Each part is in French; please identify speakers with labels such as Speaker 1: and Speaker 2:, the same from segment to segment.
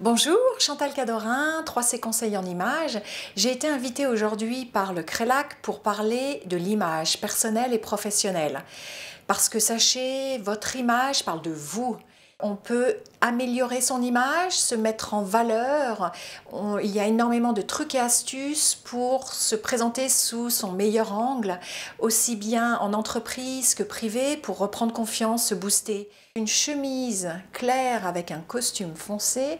Speaker 1: Bonjour, Chantal Cadorin, 3C Conseils en images. J'ai été invitée aujourd'hui par le CRELAC pour parler de l'image personnelle et professionnelle. Parce que sachez, votre image parle de vous. On peut améliorer son image, se mettre en valeur. il y a énormément de trucs et astuces pour se présenter sous son meilleur angle, aussi bien en entreprise que privée, pour reprendre confiance, se booster. Une chemise claire avec un costume foncé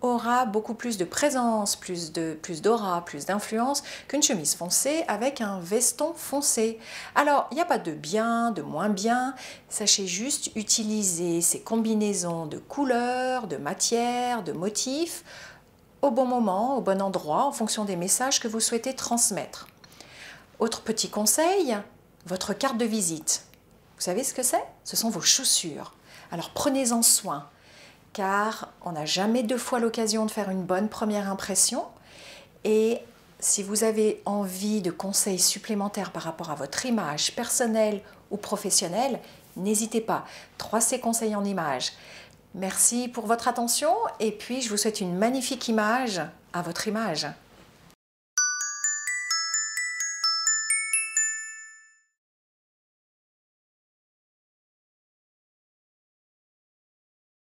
Speaker 1: aura beaucoup plus de présence, plus plus d'aura, plus d'influence qu'une chemise foncée avec un veston foncé. Alors, il n'y a pas de bien, de moins bien, sachez juste utiliser ces combinaisons de couleurs, de matières, de motifs au bon moment, au bon endroit en fonction des messages que vous souhaitez transmettre. Autre petit conseil, votre carte de visite. Vous savez ce que c'est Ce sont vos chaussures. Alors prenez-en soin car on n'a jamais deux fois l'occasion de faire une bonne première impression. Et si vous avez envie de conseils supplémentaires par rapport à votre image personnelle ou professionnelle, n'hésitez pas. 3C conseils en images. Merci pour votre attention et puis je vous souhaite une magnifique image à votre image.